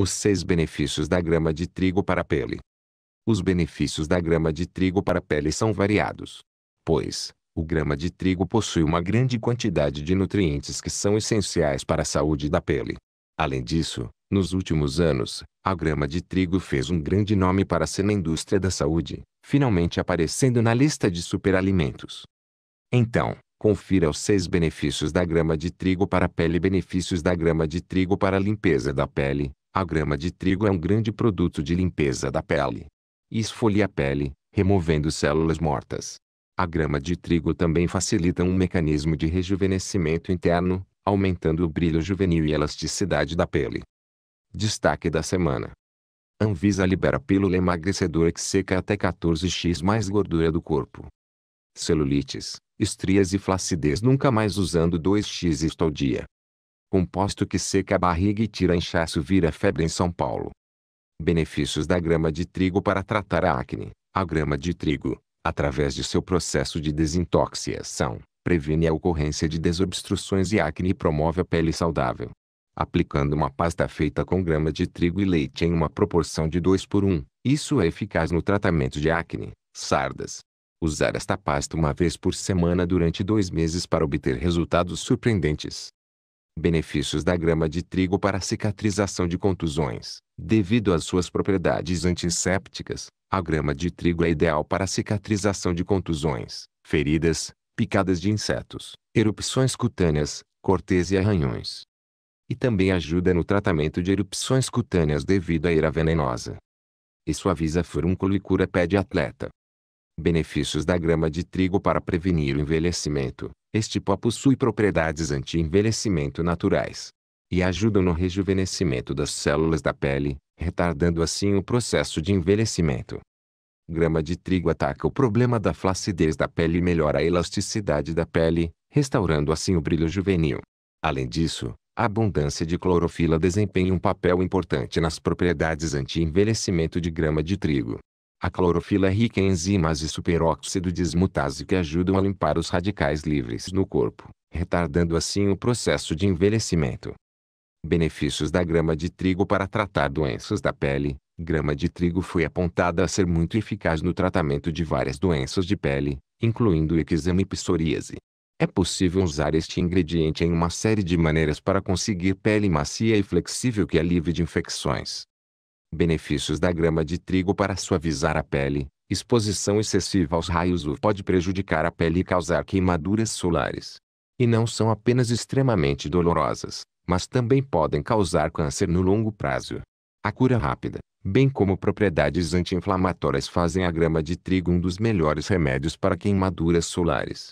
Os seis benefícios da grama de trigo para a pele. Os benefícios da grama de trigo para a pele são variados. Pois, o grama de trigo possui uma grande quantidade de nutrientes que são essenciais para a saúde da pele. Além disso, nos últimos anos, a grama de trigo fez um grande nome para ser na indústria da saúde, finalmente aparecendo na lista de superalimentos. Então, confira os seis benefícios da grama de trigo para a pele benefícios da grama de trigo para a limpeza da pele. A grama de trigo é um grande produto de limpeza da pele. Esfolia a pele, removendo células mortas. A grama de trigo também facilita um mecanismo de rejuvenescimento interno, aumentando o brilho juvenil e elasticidade da pele. Destaque da semana. Anvisa libera pílula emagrecedora que seca até 14x mais gordura do corpo. Celulites, estrias e flacidez nunca mais usando 2x isto ao dia. Composto que seca a barriga e tira inchaço vira febre em São Paulo. Benefícios da grama de trigo para tratar a acne. A grama de trigo, através de seu processo de desintoxicação, previne a ocorrência de desobstruções e acne e promove a pele saudável. Aplicando uma pasta feita com grama de trigo e leite em uma proporção de 2 por 1, isso é eficaz no tratamento de acne, sardas. Usar esta pasta uma vez por semana durante dois meses para obter resultados surpreendentes benefícios da grama de trigo para a cicatrização de contusões. Devido às suas propriedades antissépticas, a grama de trigo é ideal para a cicatrização de contusões, feridas, picadas de insetos, erupções cutâneas, cortes e arranhões. E também ajuda no tratamento de erupções cutâneas devido à ira venenosa. E suaviza furúnculo e cura pé de atleta. Benefícios da grama de trigo para prevenir o envelhecimento. Este pó possui propriedades anti-envelhecimento naturais e ajudam no rejuvenescimento das células da pele, retardando assim o processo de envelhecimento. Grama de trigo ataca o problema da flacidez da pele e melhora a elasticidade da pele, restaurando assim o brilho juvenil. Além disso, a abundância de clorofila desempenha um papel importante nas propriedades anti-envelhecimento de grama de trigo. A clorofila é rica em enzimas e superóxido de que ajudam a limpar os radicais livres no corpo, retardando assim o processo de envelhecimento. Benefícios da grama de trigo para tratar doenças da pele. Grama de trigo foi apontada a ser muito eficaz no tratamento de várias doenças de pele, incluindo eczema e psoríase. É possível usar este ingrediente em uma série de maneiras para conseguir pele macia e flexível que é livre de infecções, Benefícios da grama de trigo para suavizar a pele. Exposição excessiva aos raios UV pode prejudicar a pele e causar queimaduras solares. E não são apenas extremamente dolorosas, mas também podem causar câncer no longo prazo. A cura rápida, bem como propriedades anti-inflamatórias fazem a grama de trigo um dos melhores remédios para queimaduras solares.